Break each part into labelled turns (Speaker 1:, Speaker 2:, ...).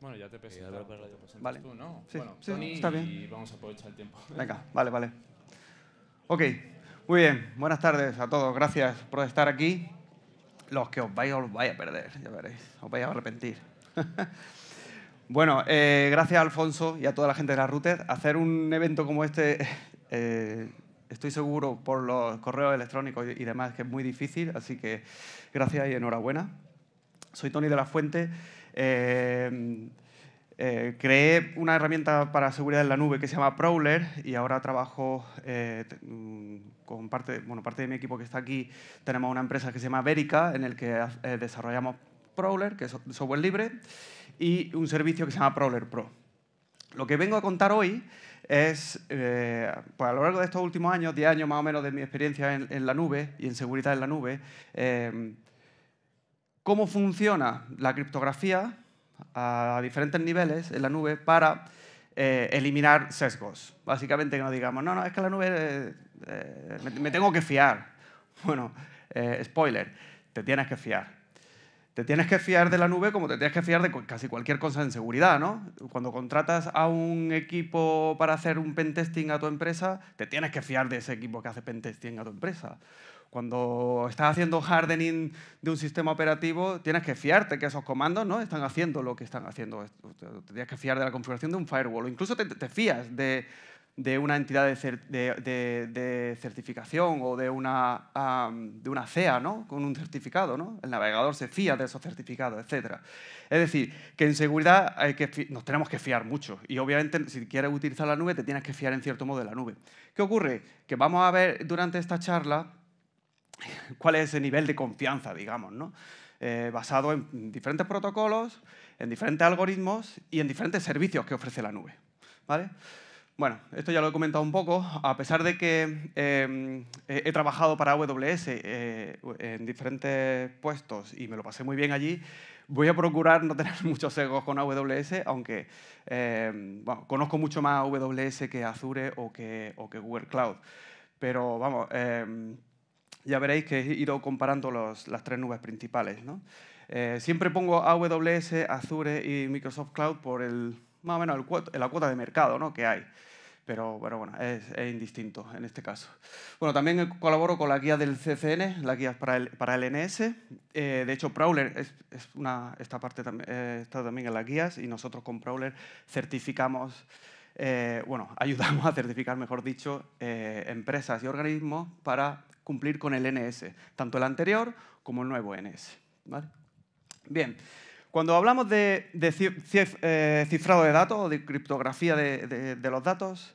Speaker 1: Bueno, ya te pesé. vale. tú, ¿no? Sí, bueno, Tony, está bien. y vamos a aprovechar el tiempo.
Speaker 2: Venga, vale, vale. Ok, muy bien. Buenas tardes a todos. Gracias por estar aquí. Los que os vais, os vais a perder, ya veréis. Os vais a arrepentir. bueno, eh, gracias a Alfonso y a toda la gente de la Router. Hacer un evento como este, eh, estoy seguro por los correos electrónicos y demás, que es muy difícil. Así que gracias y enhorabuena. Soy Tony de la Fuente eh, eh, creé una herramienta para seguridad en la nube que se llama Prowler y ahora trabajo eh, mm, con parte, bueno, parte de mi equipo que está aquí. Tenemos una empresa que se llama Verica en el que desarrollamos Prowler, que es software libre, y un servicio que se llama Prowler Pro. Lo que vengo a contar hoy es, pues a lo largo de estos últimos años, 10 años más o menos de mi experiencia en, la nube y en seguridad en la nube, cómo funciona la criptografía a diferentes niveles en la nube para eh, eliminar sesgos. Básicamente que no digamos, no, no, es que la nube eh, me, tengo que fiar. Bueno, eh, spoiler, te tienes que fiar. Te tienes que fiar de la nube como te tienes que fiar de casi cualquier cosa en seguridad, ¿no? Cuando contratas a un equipo para hacer un pentesting a tu empresa, te tienes que fiar de ese equipo que hace pentesting a tu empresa. Cuando estás haciendo hardening de un sistema operativo, tienes que fiarte que esos comandos ¿no? están haciendo lo que están haciendo. Tienes que fiar de la configuración de un firewall. incluso te, fías de, de, una entidad de, de, certificación o una, de una, CEA ¿no? con un certificado. ¿no? El navegador se fía de esos certificados, etc. Es decir, que en seguridad hay que nos tenemos que fiar mucho. Y obviamente, si quieres utilizar la nube, te tienes que fiar en cierto modo de la nube. ¿Qué ocurre? Que vamos a ver durante esta charla cuál es ese nivel de confianza, digamos, ¿no? Eh, basado en diferentes protocolos, en diferentes algoritmos y en diferentes servicios que ofrece la nube. ¿vale? Bueno, esto ya lo he comentado un poco. A pesar de que em, he trabajado para AWS eh, en diferentes puestos y me lo pasé muy bien allí, voy a procurar no tener muchos sesgos con AWS, aunque em, conozco mucho más AWS que Azure o que, Google Cloud. Pero vamos, em, ya veréis que he ido comparando las tres nubes principales. Eh, siempre pongo AWS, Azure y Microsoft Cloud por el, más o menos la cuota de mercado ¿no? que hay. Pero, pero bueno, es, indistinto en este caso. Bueno, también colaboro con la guía del CCN, la guía para el, para el NS. Eh, de hecho, Prowler es, una, esta parte eh, está también en las guías y nosotros con Prowler certificamos bueno, ayudamos a certificar, mejor dicho, empresas y organismos para cumplir con el NS, tanto el anterior como el nuevo NS. ¿vale? Bien, cuando hablamos de, eh, cifrado de datos o de criptografía de, los datos,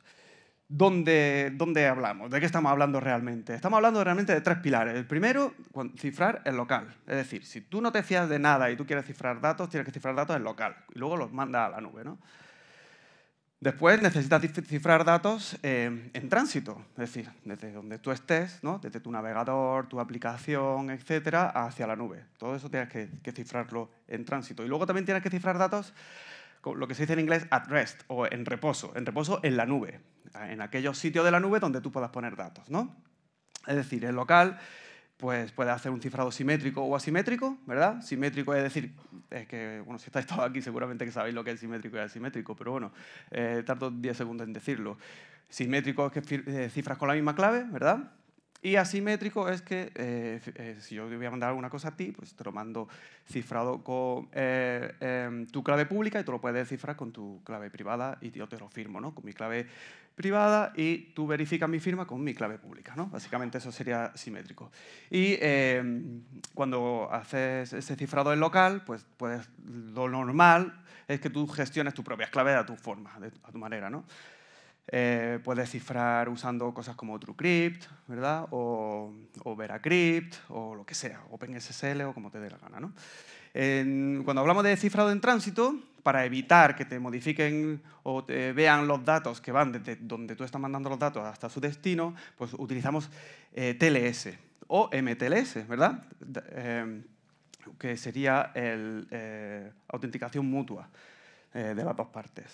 Speaker 2: ¿dónde, ¿dónde, hablamos? ¿De qué estamos hablando realmente? Estamos hablando realmente de tres pilares. El primero, cifrar el local. Es decir, si tú no te fías de nada y tú quieres cifrar datos, tienes que cifrar datos en local y luego los manda a la nube. ¿no? Después necesitas cifrar datos em, en tránsito, es decir, desde donde tú estés, desde tu navegador, tu aplicación, etcétera, hacia la nube. Todo eso tienes que, cifrarlo en tránsito. Y luego también tienes que cifrar datos, lo que se dice en inglés at rest o en reposo, en reposo en la nube, en aquellos sitios de la nube donde tú puedas poner datos. Es decir, el local pues puede hacer un cifrado simétrico o asimétrico, ¿verdad? Simétrico es decir, es que, bueno, si estáis todos aquí seguramente que sabéis lo que es simétrico y asimétrico, pero bueno, eh, tardo 10 segundos en decirlo. Simétrico es que eh, cifras con la misma clave, ¿verdad? Y asimétrico es que eh, eh, si yo voy a mandar alguna cosa a ti, pues te lo mando cifrado con eh, em, tu clave pública y tú lo puedes cifrar con tu clave privada y yo te lo firmo ¿no? con mi clave privada y tú verificas mi firma con mi clave pública. ¿no? Básicamente eso sería simétrico. Y em, cuando haces ese cifrado en local, pues, pues lo normal es que tú gestiones tus propias claves a tu forma, a tu manera. ¿no? Eh, puedes cifrar usando cosas como TrueCrypt, ¿verdad? O, VeraCrypt, o lo que sea, OpenSSL o como te dé la gana, ¿no? cuando hablamos de cifrado en tránsito, para evitar que te modifiquen o te vean los datos que van desde donde tú estás mandando los datos hasta su destino, pues utilizamos eh, TLS o MTLS, ¿verdad? Em, que sería el, eh, autenticación mutua de las dos partes.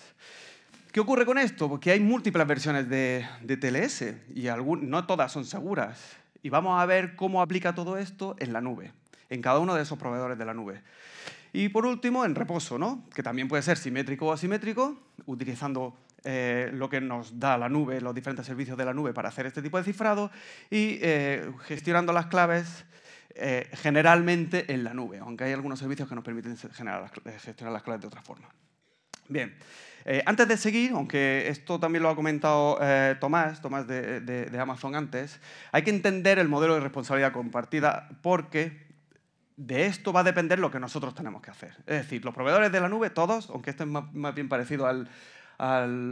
Speaker 2: ¿Qué ocurre con esto? Porque pues hay múltiples versiones de, TLS y algún, no todas son seguras. Y vamos a ver cómo aplica todo esto en la nube, en cada uno de esos proveedores de la nube. Y por último, en reposo, que también puede ser simétrico o asimétrico, utilizando eh, lo que nos da la nube, los diferentes servicios de la nube para hacer este tipo de cifrado y eh, gestionando las claves eh, generalmente en la nube, aunque hay algunos servicios que nos permiten gestionar las claves de otra forma. Bien, eh, antes de seguir, aunque esto también lo ha comentado eh, Tomás, Tomás de, Amazon antes, hay que entender el modelo de responsabilidad compartida porque de esto va a depender lo que nosotros tenemos que hacer. Es decir, los proveedores de la nube, todos, aunque esto es más, bien parecido al,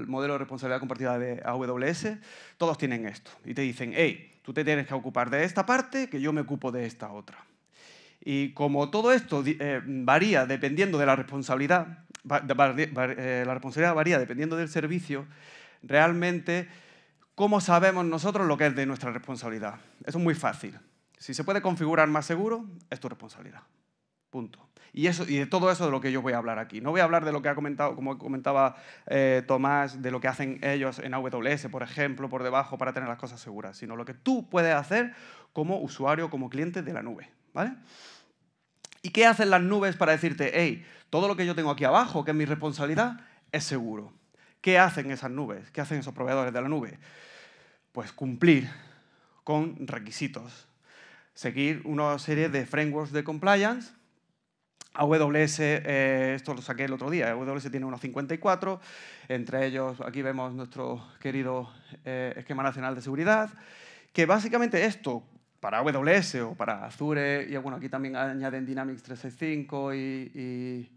Speaker 2: modelo de responsabilidad compartida de AWS, todos tienen esto. Y te dicen, hey, tú te tienes que ocupar de esta parte, que yo me ocupo de esta otra. Y como todo esto eh, varía dependiendo de la responsabilidad, eh, la responsabilidad varía dependiendo del servicio, realmente, ¿cómo sabemos nosotros lo que es de nuestra responsabilidad? Eso es muy fácil. Si se puede configurar más seguro, es tu responsabilidad. Punto. Y, eso, y de todo eso de lo que yo voy a hablar aquí. No voy a hablar de lo que ha comentado, como comentaba eh, Tomás, de lo que hacen ellos en AWS, por ejemplo, por debajo, para tener las cosas seguras, sino lo que tú puedes hacer como usuario, como cliente de la nube. ¿Vale? ¿Y qué hacen las nubes para decirte, hey, todo lo que yo tengo aquí abajo, que es mi responsabilidad, es seguro? ¿Qué hacen esas nubes? ¿Qué hacen esos proveedores de la nube? Pues cumplir con requisitos, seguir una serie de frameworks de compliance. AWS, eh, esto lo saqué el otro día, AWS tiene unos 54, entre ellos aquí vemos nuestro querido eh, esquema nacional de seguridad, que básicamente esto, para AWS o para Azure, y bueno, aquí también añaden Dynamics 365 y,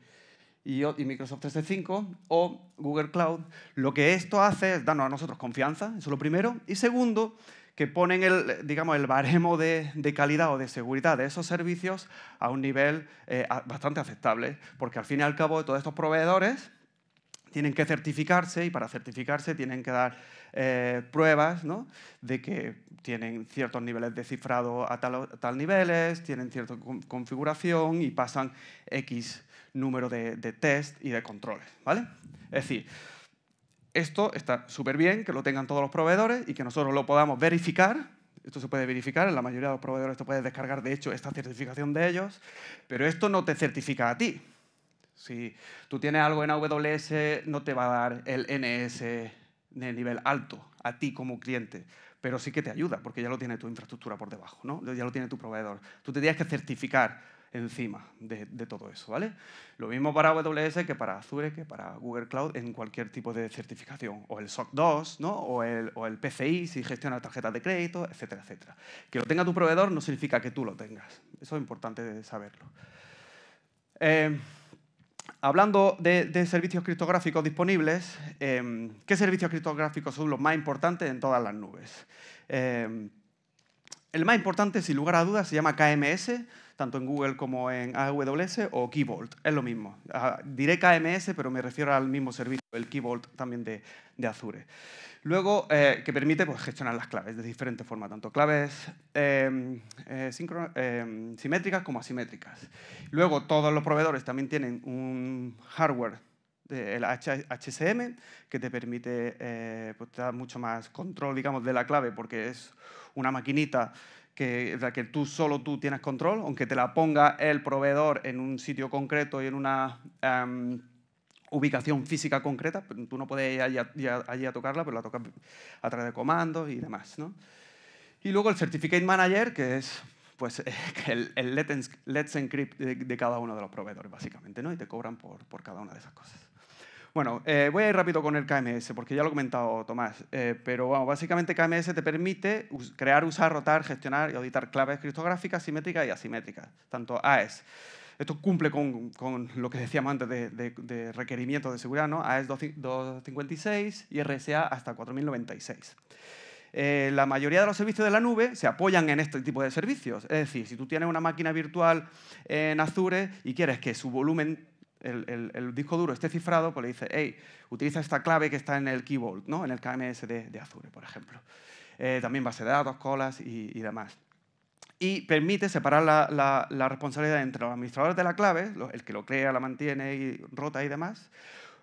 Speaker 2: y, Microsoft 365 o Google Cloud, lo que esto hace es darnos a nosotros confianza, eso es lo primero, y segundo, que ponen el, digamos, el baremo de, calidad o de seguridad de esos servicios a un nivel eh, bastante aceptable, porque al fin y al cabo todos estos proveedores tienen que certificarse y para certificarse tienen que dar eh, pruebas de que tienen ciertos niveles de cifrado a tal, niveles, tienen cierta configuración y pasan X número de, de test y de controles. ¿vale? Es decir, esto está súper bien, que lo tengan todos los proveedores y que nosotros lo podamos verificar. Esto se puede verificar, en la mayoría de los proveedores te puedes descargar, de hecho, esta certificación de ellos, pero esto no te certifica a ti, si tú tienes algo en AWS, no te va a dar el NS de nivel alto a ti como cliente, pero sí que te ayuda, porque ya lo tiene tu infraestructura por debajo, ya lo tiene tu proveedor. Tú te tienes que certificar encima de, todo eso, ¿vale? Lo mismo para AWS que para Azure, que para Google Cloud, en cualquier tipo de certificación, o el SOC 2, O el, PCI, si gestiona tarjetas de crédito, etcétera, etcétera. Que lo tenga tu proveedor no significa que tú lo tengas. Eso es importante saberlo. Eh, hablando de, servicios criptográficos disponibles, em, ¿qué servicios criptográficos son los más importantes en todas las nubes? Em, el más importante, sin lugar a dudas, se llama KMS, tanto en Google como en AWS o Key Vault. Es lo mismo. diré KMS, pero me refiero al mismo servicio, el Key Vault también de, Azure. Luego, eh, que permite pues, gestionar las claves de diferentes formas, tanto claves em, eh, em, simétricas como asimétricas. Luego, todos los proveedores también tienen un hardware eh, el HSM, que te permite dar pues, mucho más control, digamos, de la clave, porque es una maquinita que, que tú solo tú tienes control, aunque te la ponga el proveedor en un sitio concreto y en una em, ubicación física concreta, tú no puedes ir allí a, tocarla, pero la tocas a través de comandos y demás. ¿no? Y luego el Certificate Manager, que es pues, el, Let's Encrypt de, de, cada uno de los proveedores, básicamente, ¿no? y te cobran por, por cada una de esas cosas. Bueno, eh, voy a ir rápido con el KMS, porque ya lo ha comentado Tomás, eh, pero básicamente KMS te permite crear, usar, rotar, gestionar y auditar claves criptográficas simétricas y asimétricas, tanto AES. Esto cumple con, lo que decíamos antes de, requerimientos de seguridad, ¿no? AES 256 y RSA hasta 4096. Eh, la mayoría de los servicios de la nube se apoyan en este tipo de servicios. Es decir, si tú tienes una máquina virtual en Azure y quieres que su volumen el, disco duro esté cifrado, pues le dice, hey, utiliza esta clave que está en el key vault, en el KMS de, de Azure, por ejemplo. Eh, también base de datos, colas y, demás. Y permite separar la, la, responsabilidad entre los administradores de la clave, el que lo crea, la mantiene y rota y demás,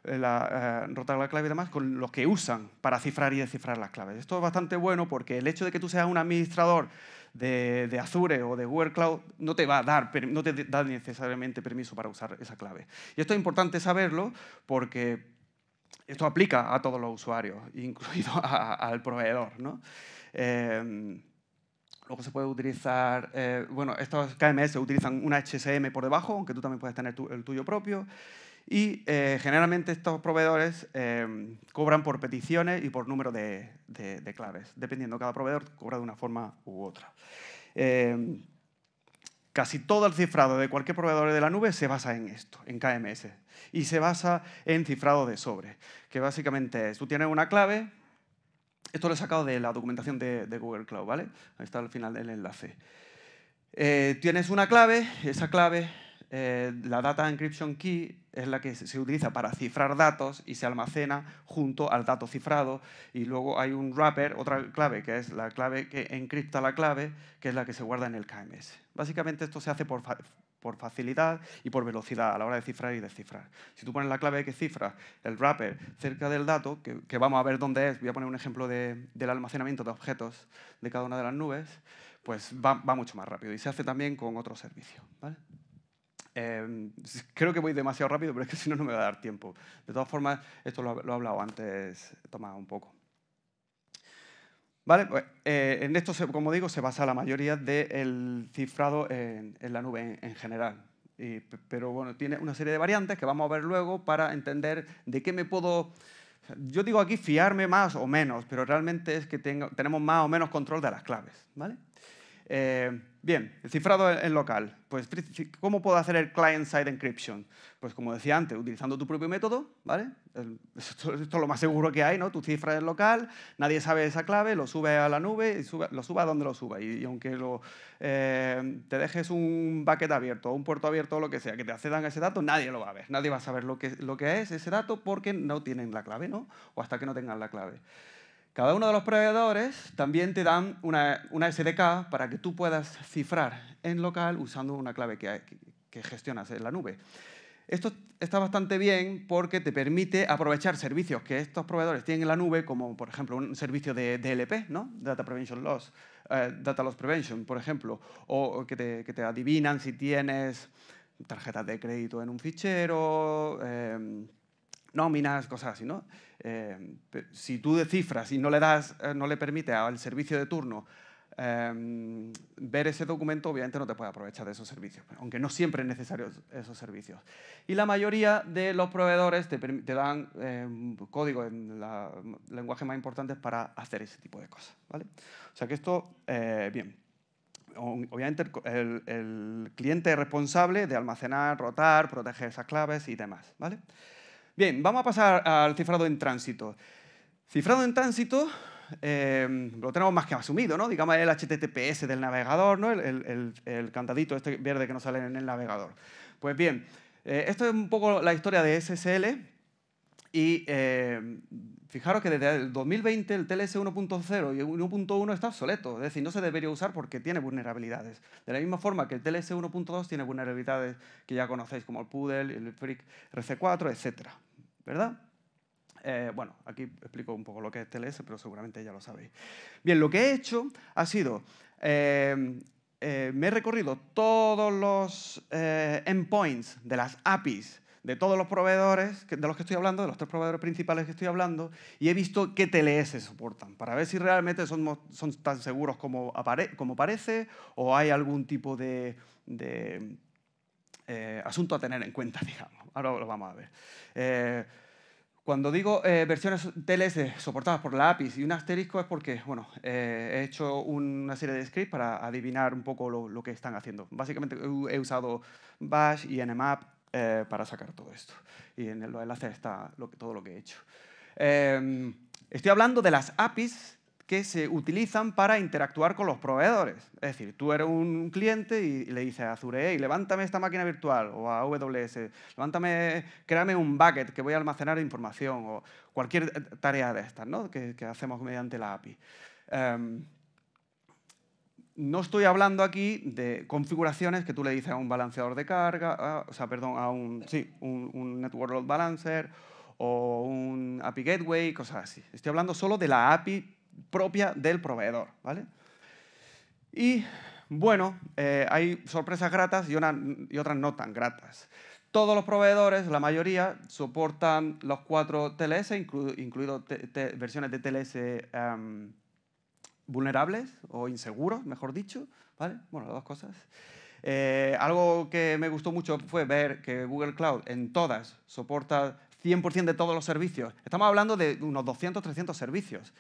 Speaker 2: eh, eh, rota la clave y demás, con los que usan para cifrar y descifrar las claves. Esto es bastante bueno porque el hecho de que tú seas un administrador de, Azure o de Google Cloud, no te va a dar, no te da necesariamente permiso para usar esa clave. Y esto es importante saberlo porque esto aplica a todos los usuarios, incluido al proveedor. ¿no? Em, luego se puede utilizar, eh, bueno, estos KMS utilizan una HSM por debajo, aunque tú también puedes tener el tuyo propio. Y eh, generalmente estos proveedores eh, cobran por peticiones y por número de, claves. Dependiendo, cada proveedor cobra de una forma u otra. Eh, casi todo el cifrado de cualquier proveedor de la nube se basa en esto, en KMS. Y se basa en cifrado de sobre, que básicamente tú tienes una clave, esto lo he sacado de la documentación de, de Google Cloud, ¿vale? Ahí está al final el enlace. tienes una clave, esa clave eh, la Data Encryption Key es la que se utiliza para cifrar datos y se almacena junto al dato cifrado. Y luego hay un wrapper, otra clave, que es la clave que encripta la clave, que es la que se guarda en el KMS. Básicamente esto se hace por, facilidad y por velocidad a la hora de cifrar y descifrar. Si tú pones la clave que cifra, el wrapper, cerca del dato, que, vamos a ver dónde es, voy a poner un ejemplo del almacenamiento de objetos de cada una de las nubes, pues va, mucho más rápido y se hace también con otro servicio. Em, creo que voy demasiado rápido, pero es que si no, no me va a dar tiempo. De todas formas, esto lo, he hablado antes, toma un poco. ¿Vale? Pues, eh, en esto, como digo, se basa la mayoría del cifrado en, la nube en, general. pero bueno, tiene una serie de variantes que vamos a ver luego para entender de qué me puedo... Yo digo aquí fiarme más o menos, pero realmente es que tengo, tenemos más o menos control de las claves. ¿vale? Eh, bien, el cifrado en local. Pues, ¿Cómo puedo hacer el client-side encryption? Pues como decía antes, utilizando tu propio método, ¿vale? Esto, es lo más seguro que hay, ¿no? Tu cifra en local, nadie sabe esa clave, lo sube a la nube y lo suba a donde lo suba. Y, aunque lo, eh, te dejes un bucket abierto, un puerto abierto o lo que sea, que te accedan a ese dato, nadie lo va a ver. Nadie va a saber lo que, lo que es ese dato porque no tienen la clave, ¿no? O hasta que no tengan la clave. Cada uno de los proveedores también te dan una, SDK para que tú puedas cifrar en local usando una clave que, que gestionas en la nube. Esto está bastante bien porque te permite aprovechar servicios que estos proveedores tienen en la nube, como por ejemplo un servicio de DLP, ¿no? Data Prevention Loss, eh, Data Loss Prevention, por ejemplo, o que te, adivinan si tienes tarjetas de crédito en un fichero, em, nóminas, cosas así, ¿no? Eh, si tú descifras y no le, das, eh, no le permite al servicio de turno eh, ver ese documento, obviamente no te puede aprovechar de esos servicios, aunque no siempre es necesario esos servicios. Y la mayoría de los proveedores te, dan código en el lenguaje más importante para hacer ese tipo de cosas. ¿vale? O sea que esto, bien. Obviamente el, el, cliente es responsable de almacenar, rotar, proteger esas claves y demás. ¿vale? Bien, vamos a pasar al cifrado en tránsito. Cifrado en tránsito em, lo tenemos más que asumido, ¿no? Digamos el HTTPS del navegador, ¿no? El, el, este verde que nos sale en el navegador. Pues bien, eh, esto es un poco la historia de SSL y em, fijaros que desde el 2020 el TLS 1.0 y 1.1 está obsoleto, es decir, no se debería usar porque tiene vulnerabilidades. De la misma forma que el TLS 1.2 tiene vulnerabilidades que ya conocéis, como el Poodle, el Freak RC4, etcétera. ¿verdad? Eh, bueno, aquí explico un poco lo que es TLS, pero seguramente ya lo sabéis. Bien, lo que he hecho ha sido, eh, eh, me he recorrido todos los endpoints de las APIs de todos los proveedores de los que estoy hablando, de los tres proveedores principales que estoy hablando, y he visto qué TLS soportan, para ver si realmente son, tan seguros como, como parece o hay algún tipo de eh, asunto a tener en cuenta, digamos. Ahora lo vamos a ver. Eh, cuando digo eh, versiones TLS soportadas por la APIs y un asterisco es porque bueno, he hecho una serie de scripts para adivinar un poco lo, que están haciendo. Básicamente he usado Bash y Nmap para sacar todo esto. Y en los enlaces está todo lo que he hecho. Em, estoy hablando de las APIs que se utilizan para interactuar con los proveedores. Es decir, tú eres un cliente y le dices a Azure, hey, levántame esta máquina virtual, o a AWS, levántame, créame un bucket que voy a almacenar información, o cualquier tarea de estas ¿no? que, hacemos mediante la API. Em, no estoy hablando aquí de configuraciones que tú le dices a un balanceador de carga, o sea, perdón, a un, sí, un, un Network Load Balancer o un API Gateway, cosas así. Estoy hablando solo de la API propia del proveedor. ¿vale? Y bueno, eh, hay sorpresas gratas y, otras no tan gratas. Todos los proveedores, la mayoría, soportan los cuatro TLS, incluido versiones de TLS em, vulnerables o inseguros, mejor dicho. ¿vale? Bueno, las dos cosas. Eh, algo que me gustó mucho fue ver que Google Cloud en todas soporta 100% de todos los servicios. Estamos hablando de unos 200, 300 servicios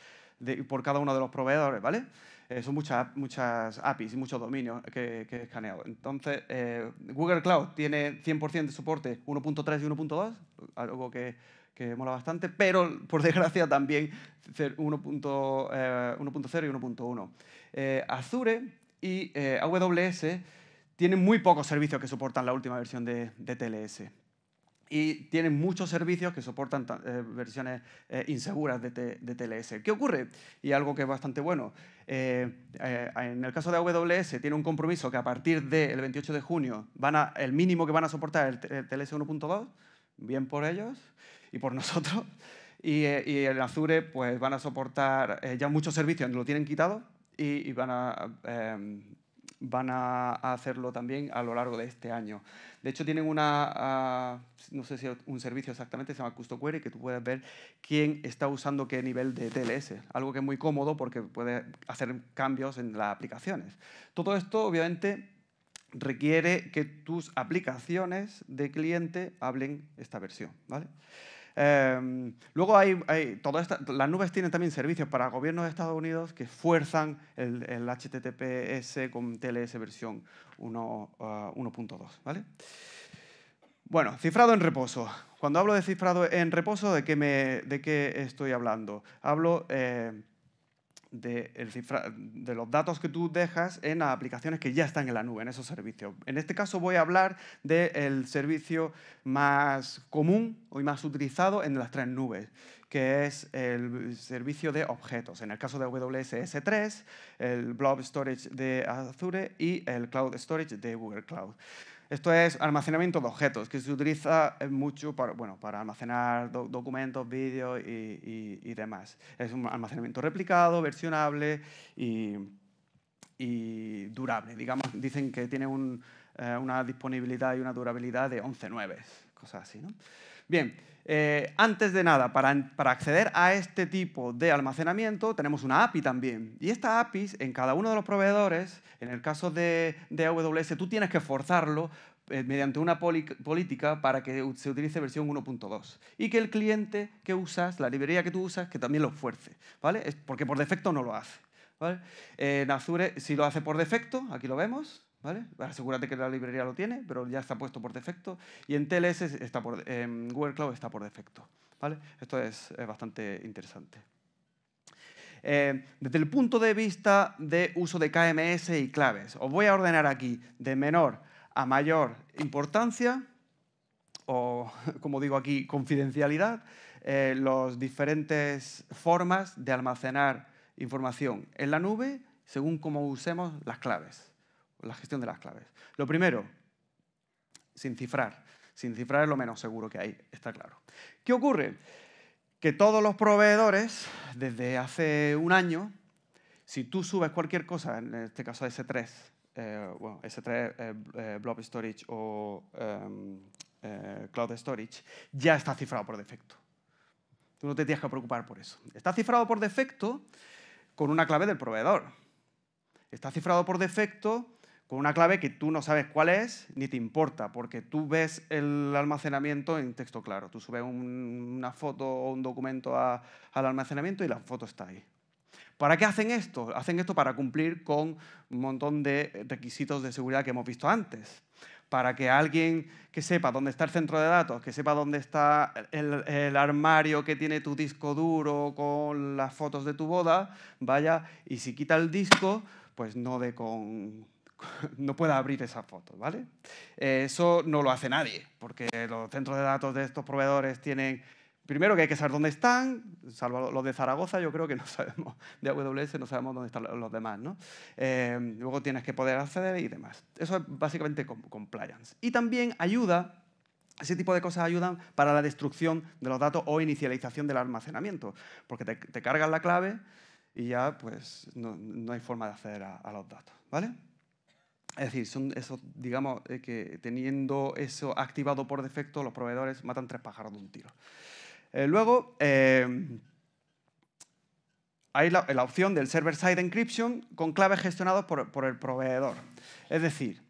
Speaker 2: por cada uno de los proveedores, ¿vale? Eh, son muchas, muchas APIs y muchos dominios que, que he escaneado. Entonces, eh, Google Cloud tiene 100% de soporte 1.3 y 1.2, algo que, que mola bastante, pero por desgracia también 1.0 eh, y 1.1. Eh, Azure y AWS tienen muy pocos servicios que soportan la última versión de, de TLS y tienen muchos servicios que soportan eh, versiones eh, inseguras de, TLS. ¿Qué ocurre? Y algo que es bastante bueno. Eh, en el caso de AWS tiene un compromiso que a partir del 28 de junio van a, el mínimo que van a soportar es el, TLS 1.2, bien por ellos y por nosotros. Y, y el Azure pues, van a soportar ya muchos servicios, lo tienen quitado y van a van a, hacerlo también a lo largo de este año. De hecho, tienen una, ah, no sé si un servicio exactamente, se llama Custo Query, que tú puedes ver quién está usando qué nivel de TLS. Algo que es muy cómodo porque puede hacer cambios en las aplicaciones. Todo esto, obviamente, requiere que tus aplicaciones de cliente hablen esta versión. ¿vale? Em, luego hay, hay las nubes tienen también servicios para gobiernos de Estados Unidos que fuerzan el, HTTPS con TLS versión 1.2. Ah, ¿vale? Bueno, cifrado en reposo. Cuando hablo de cifrado en reposo, ¿de qué, me, de estoy hablando? Hablo... Eh, de, los datos que tú dejas en aplicaciones que ya están en la nube, en esos servicios. En este caso voy a hablar del servicio más común y más utilizado en las tres nubes, que es el servicio de objetos. En el caso de AWS 3 el Blob Storage de Azure y el Cloud Storage de Google Cloud. Esto es almacenamiento de objetos, que se utiliza eh, mucho para, bueno, para almacenar documentos, vídeos y, demás. Es un almacenamiento replicado, versionable y, durable. Digamos, dicen que tiene eh, una disponibilidad y una durabilidad de 11 nueves, cosas así. ¿no? Bien, eh, antes de nada, para, acceder a este tipo de almacenamiento tenemos una API también. Y esta API en cada uno de los proveedores, en el caso de, AWS, tú tienes que forzarlo eh, mediante una política para que se utilice versión 1.2 y que el cliente que usas, la librería que tú usas, que también lo fuerce, ¿vale? porque por defecto no lo hace. en Azure si lo hace por defecto, aquí lo vemos, Asegúrate que la librería lo tiene, pero ya está puesto por defecto. Y en TLS está en Google Cloud está por defecto. ¿Vale? Esto es, bastante interesante. Eh, desde el punto de vista de uso de KMS y claves, os voy a ordenar aquí de menor a mayor importancia, o como digo aquí, confidencialidad, eh, las diferentes formas de almacenar información en la nube según cómo usemos las claves la gestión de las claves. Lo primero, sin cifrar. Sin cifrar es lo menos seguro que hay, está claro. ¿Qué ocurre? Que todos los proveedores, desde hace un año, si tú subes cualquier cosa, en este caso S3, eh, bueno, S3 eh, eh, Blob Storage o em, Cloud Storage, ya está cifrado por defecto. Tú no te tienes que preocupar por eso. Está cifrado por defecto con una clave del proveedor. Está cifrado por defecto con una clave que tú no sabes cuál es ni te importa, porque tú ves el almacenamiento en texto claro. Tú subes una foto o un documento al almacenamiento y la foto está ahí. ¿Para qué hacen esto? Hacen esto para cumplir con un montón de requisitos de seguridad que hemos visto antes. Para que alguien que sepa dónde está el centro de datos, que sepa dónde está el, el armario que tiene tu disco duro con las fotos de tu boda, vaya y si quita el disco, pues no dé con no pueda abrir esas fotos, ¿vale? Eh, eso no lo hace nadie, porque los centros de datos de estos proveedores tienen Primero que hay que saber dónde están, salvo los de Zaragoza, yo creo que no sabemos, de AWS no sabemos dónde están los demás. ¿no? Eh, luego tienes que poder acceder y demás. Eso es básicamente compliance. Y también ayuda, ese tipo de cosas ayudan para la destrucción de los datos o inicialización del almacenamiento, porque te, cargan cargas la clave y ya pues no, hay forma de acceder a los datos. ¿vale? Es decir, son esos, digamos, eh, que teniendo eso activado por defecto, los proveedores matan tres pájaros de un tiro. Eh, luego, eh, hay la, opción del server-side encryption con claves gestionadas por, por el proveedor. Es decir,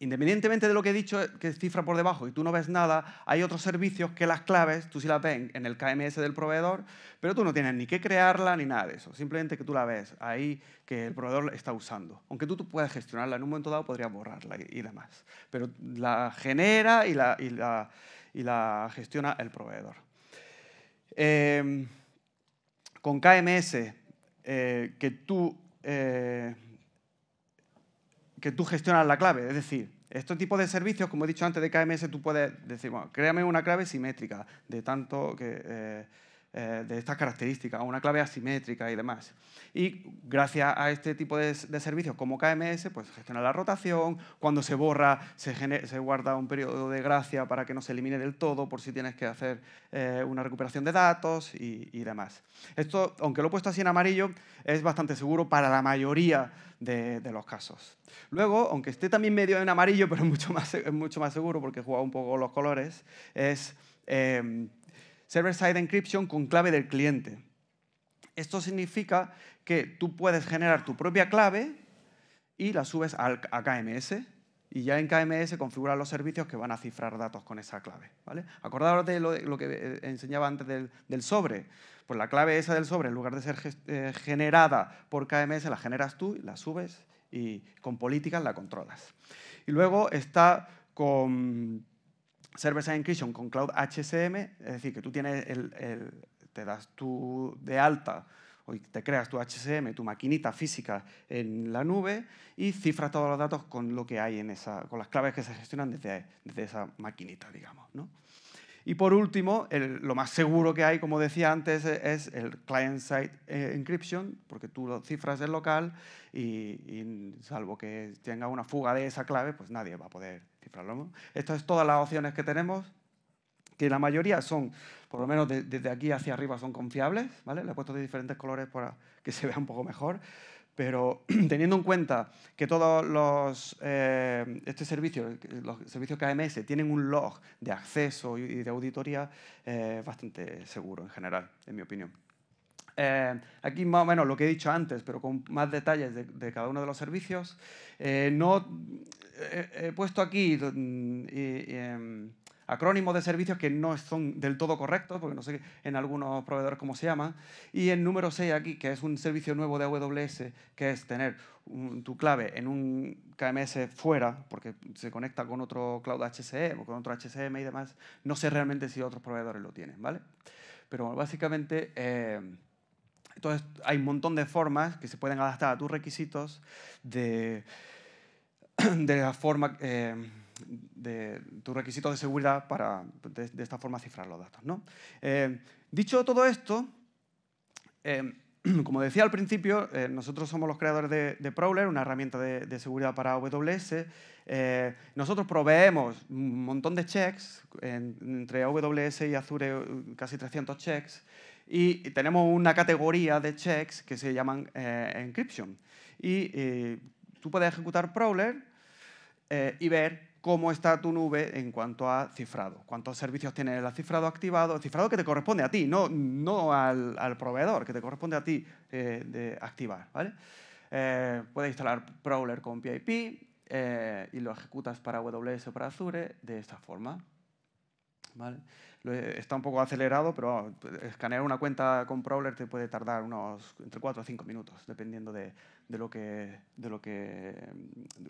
Speaker 2: independientemente de lo que he dicho, eh, que es cifra por debajo y tú no ves nada, hay otros servicios que las claves tú sí las ves en el KMS del proveedor, pero tú no tienes ni que crearla ni nada de eso. Simplemente que tú la ves ahí que el proveedor está usando. Aunque tú, tú puedes gestionarla, en un momento dado podrías borrarla y, demás. Pero la genera y la, y la, gestiona el proveedor. Em, con KMS, eh, que tú... Eh, que tú gestionas la clave. Es decir, este tipo de servicios, como he dicho antes de KMS, tú puedes decir, bueno, créame una clave simétrica de tanto que... Eh, eh, de estas características, una clave asimétrica y demás. Y gracias a este tipo de, servicios como KMS, pues gestiona la rotación, cuando se borra se, guarda un periodo de gracia para que no se elimine del todo por si tienes que hacer eh, una recuperación de datos y, demás. Esto, aunque lo he puesto así en amarillo, es bastante seguro para la mayoría de, los casos. Luego, aunque esté también medio en amarillo, pero es mucho más, mucho más seguro porque he jugado un poco los colores, es... Eh, server-side encryption con clave del cliente. Esto significa que tú puedes generar tu propia clave y la subes a KMS y ya en KMS configuras los servicios que van a cifrar datos con esa clave. ¿vale? Acordaros de lo, que eh, enseñaba antes del, sobre. Pues la clave esa del sobre, en lugar de ser eh, generada por KMS, la generas tú, la subes y con políticas la controlas. Y luego está con Server-Side Encryption con Cloud HSM es decir, que tú tienes el, te das tú de alta o te creas tu HSM tu maquinita física en la nube y cifras todos los datos con lo que hay en esa, con las claves que se gestionan desde, desde esa maquinita, digamos. ¿no? Y por último, lo más seguro que hay, como decía antes, e, es, el client-side eh, encryption, porque tú lo cifras en local y, salvo que tenga una fuga de esa clave, pues nadie va a poder cifrarlo. esto Estas son todas las opciones que tenemos, que la mayoría son, por lo menos desde aquí hacia arriba, son confiables. ¿vale? Le he puesto de diferentes colores para que se vea un poco mejor. Pero teniendo en cuenta que todos los eh, este los servicios KMS, tienen un log de acceso y de auditoría eh, bastante seguro en general, en mi opinión. Eh, aquí más o menos lo que he dicho antes, pero con más detalles de, cada uno de los servicios. no he puesto aquí... Mm, em, acrónimos de servicios que no son del todo correctos, porque no sé en algunos proveedores cómo se llaman. Y el número 6 aquí, que es un servicio nuevo de AWS, que es tener tu clave en un KMS fuera, porque se conecta con otro Cloud HCM e o con otro HCM y demás. No sé realmente si otros proveedores lo tienen, ¿vale? Pero básicamente... Eh, entonces, hay un montón de formas que se pueden adaptar a tus requisitos de, de la forma... Eh, de tus requisitos de seguridad para de, esta forma cifrar los datos. Eh, dicho todo esto, em, como decía al principio, eh, nosotros somos los creadores de, Prowler, una herramienta de, seguridad para AWS. Eh, nosotros proveemos un montón de checks, entre AWS y Azure casi 300 checks, y, tenemos una categoría de checks que se llaman encryption. Y tú puedes ejecutar Prowler y ver cómo está tu nube en cuanto a cifrado. Cuántos servicios tiene el cifrado activado, cifrado que te corresponde a ti, no, al, proveedor, que te corresponde a ti eh, de activar. ¿vale? Eh, puedes instalar Prowler con PIP eh, y lo ejecutas para AWS o para Azure de esta forma. ¿vale? está un poco acelerado, pero pues, escanear una cuenta con Prowler te puede tardar unos entre 4 a 5 minutos, dependiendo de, lo que, de lo que,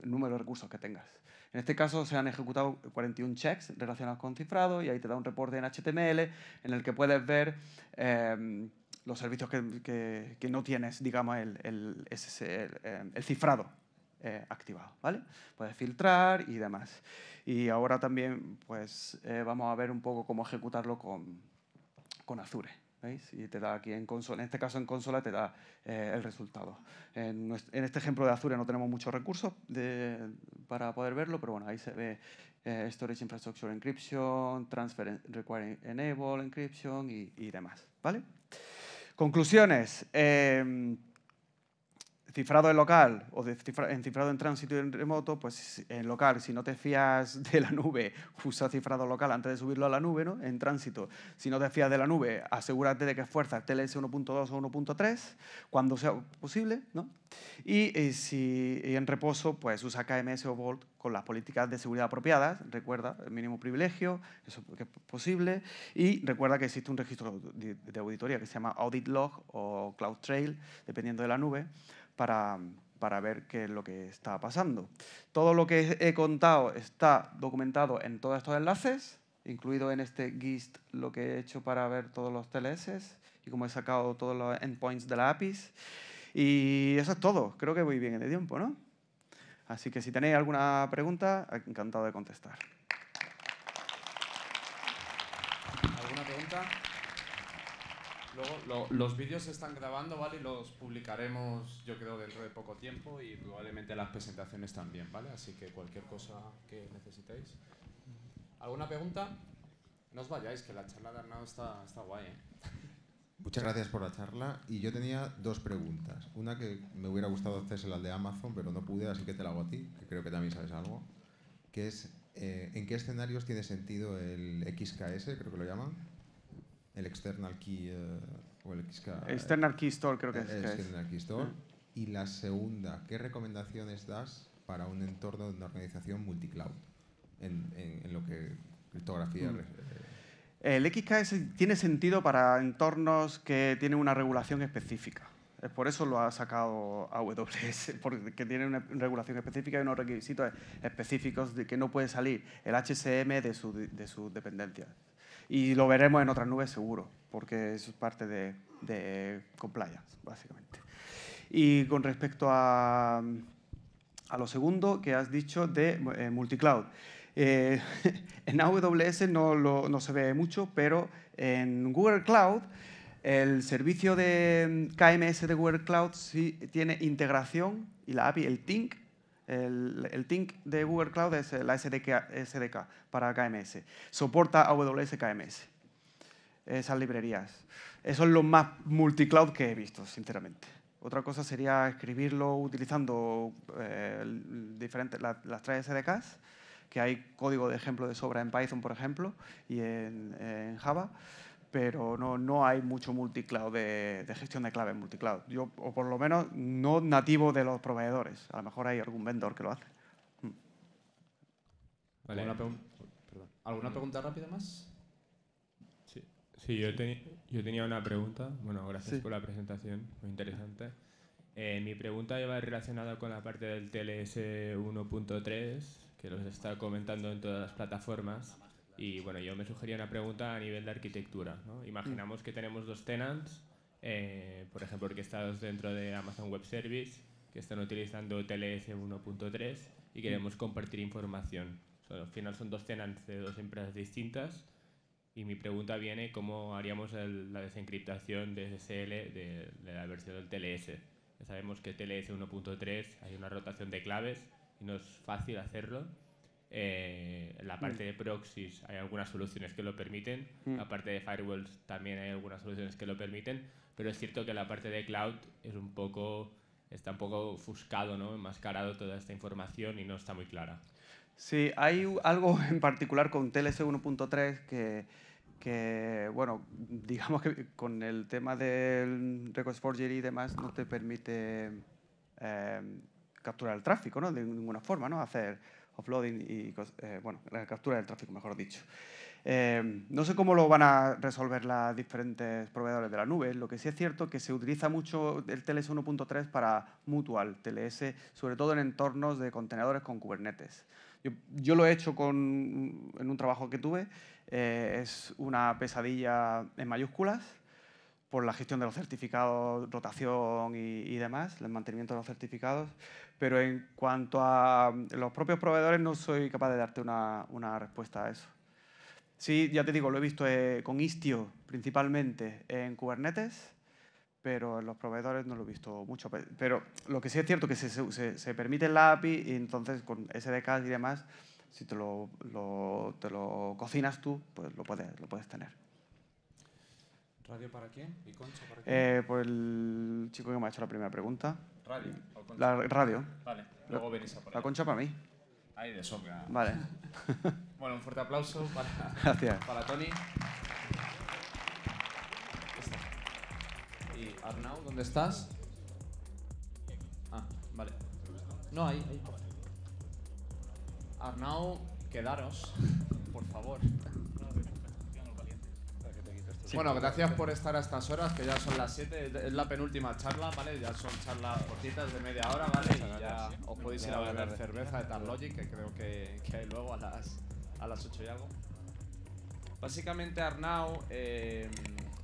Speaker 2: mm, número de recursos que tengas. En este caso se han ejecutado 41 checks relacionados con cifrado y ahí te da un reporte en HTML en el que puedes ver em, los servicios que, no tienes, digamos, el em, cifrado eh, activado, ¿vale? Puedes filtrar y demás. Y ahora también, pues, eh, vamos a ver un poco cómo ejecutarlo con, Azure, ¿veis? Y te da aquí en consola, en este caso en consola te da eh, el resultado. En, este ejemplo de Azure no tenemos muchos recursos para poder verlo, pero bueno, ahí se ve Storage Infrastructure Encryption, Transfer Requiring Enable Encryption y, demás, ¿vale? Conclusiones. Em, cifrado en local o en cifrado en tránsito y en remoto, pues en local, si no te fías de la nube, usa cifrado local antes de subirlo a la nube, ¿no? En tránsito, si no te fías de la nube, asegúrate de que fuerzas TLS 1.2 o 1.3 cuando sea posible, ¿no? Y, eh, si en reposo, pues usa KMS o Vault con las políticas de seguridad apropiadas, recuerda el mínimo privilegio, eso que es posible, y recuerda que existe un registro de auditoría que se llama Audit Log o Cloud Trail, dependiendo de la nube, para, para ver qué es lo que está pasando. Todo lo que he contado está documentado en todos estos enlaces, incluido en este GIST lo que he hecho para ver todos los TLS y cómo he sacado todos los endpoints de la api. Y eso es todo. Creo que voy bien en el tiempo, ¿no? Así que si tenéis alguna pregunta, encantado de contestar.
Speaker 1: Luego los vídeos se están grabando, ¿vale? Y los publicaremos, yo creo, dentro de poco tiempo y probablemente las presentaciones también, ¿vale? Así que cualquier cosa que necesitéis. ¿Alguna pregunta? No os vayáis, que la charla de Arnaud está, guay, ¿eh?
Speaker 3: Muchas gracias por la charla y yo tenía dos preguntas. Una que me hubiera gustado hacerse la de Amazon, pero no pude, así que te la hago a ti, que creo que también sabes algo, que es eh, ¿en qué escenarios tiene sentido el XKS, creo que lo llaman? el external key eh, o el XK. External key store creo que es. Eh, external key store. Y la segunda, ¿qué recomendaciones das para un entorno de una
Speaker 2: organización multicloud en, en, lo que criptografía... Eh? El XK tiene sentido para entornos que tienen una regulación específica. Es por eso lo ha sacado AWS, porque tiene una regulación específica y unos requisitos específicos de que no puede salir el HCM de, su, de sus dependencias. Y lo veremos en otras nubes seguro, porque eso es parte de, de compliance, básicamente. Y con respecto a, lo segundo que has dicho de eh, multicloud. Eh, en AWS no, no, se ve mucho, pero en Google Cloud, el servicio de mm, KMS de Google Cloud sí tiene integración y la API, el Tink el, el de Google Cloud es la SDK, SDK para KMS. Soporta AWS KMS. Esas librerías. Eso es lo más multicloud que he visto, sinceramente. Otra cosa sería escribirlo utilizando eh, diferentes, las tres SDKs, que hay código de ejemplo de sobra en Python, por ejemplo, y en, en Java pero no, no hay mucho multicloud de, de gestión de claves multicloud. Yo, o por lo menos no nativo de los proveedores. A lo mejor hay algún vendor que lo hace.
Speaker 3: Mm.
Speaker 1: ¿Alguna, pregunta rápida más?
Speaker 3: Sí, sí yo, yo, tenía una pregunta. Bueno, gracias por la presentación, muy interesante. Eh, mi pregunta iba relacionada con la parte del TLS 1.3, que los está comentando en todas las plataformas. Y bueno, yo me sugería una pregunta a nivel de arquitectura. Imaginamos mm. que tenemos dos tenants, eh, por ejemplo, que están dentro de Amazon Web Service, que están utilizando TLS 1.3 y queremos mm. compartir información. al final son dos tenants de dos empresas distintas y mi pregunta viene cómo haríamos la desencriptación de SSL de, de, la versión del TLS. Ya sabemos que TLS 1.3 hay una rotación de claves y no es fácil hacerlo eh, la parte de proxies hay algunas soluciones que lo permiten, la mm. parte de firewalls también hay algunas soluciones que lo permiten, pero es cierto que la parte de cloud es un poco, está un poco ofuscado, ¿no? enmascarado toda esta información y no está muy clara.
Speaker 2: Sí, hay algo en particular con TLS 1.3 que, que, bueno, digamos que con el tema del request Forgery y demás no te permite eh, capturar el tráfico, ¿no? De ninguna forma, ¿no? Hacer offloading y eh, bueno, la captura del tráfico, mejor dicho. Eh, no sé cómo lo van a resolver las diferentes proveedores de la nube. Lo que sí es cierto es que se utiliza mucho el TLS 1.3 para mutual TLS, sobre todo en entornos de contenedores con Kubernetes. Yo, lo he hecho con, en un trabajo que tuve. Eh, es una pesadilla en mayúsculas por la gestión de los certificados, rotación y, demás, el mantenimiento de los certificados. Pero en cuanto a mm, los propios proveedores, no soy capaz de darte una, una respuesta a eso. Sí, ya te digo, lo he visto eh, con Istio principalmente en Kubernetes, pero en los proveedores no lo he visto mucho. Pero lo que sí es cierto es que se, se, se permite la API y entonces con SDKs y demás, si te lo, lo, te lo cocinas tú, pues lo puedes, lo puedes tener.
Speaker 1: ¿Radio para quién? ¿Y Concha para qué?
Speaker 2: Eh, por el chico que me ha hecho la primera pregunta. ¿Radio? La radio. Vale, luego venís a por La Concha para mí.
Speaker 1: Ahí de sobra. Vale. bueno, un fuerte aplauso para, Gracias. para Tony. ¿Y Arnau, dónde estás? Ah, vale. No, ahí, ahí. Arnau, quedaros, por favor bueno, gracias por estar a estas horas, que ya son las 7, es la penúltima charla, ¿vale? Ya son charlas cortitas de media hora, ¿vale? Y ya os podéis ir a beber cerveza de logic, que creo que, hay luego a las, a las 8 y algo. Básicamente Arnau eh,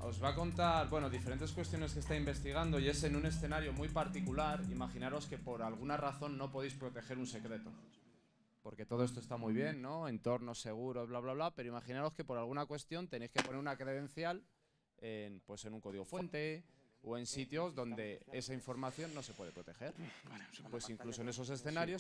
Speaker 1: os va a contar, bueno, diferentes cuestiones que está investigando y es en un escenario muy particular, imaginaros que por alguna razón no podéis proteger un secreto porque todo esto está muy bien, ¿no? Entornos seguros, bla, bla, bla, pero imaginaros que por alguna cuestión tenéis que poner una credencial en, pues, en un código fuente o en sitios donde esa información no se puede proteger. Pues incluso en esos escenarios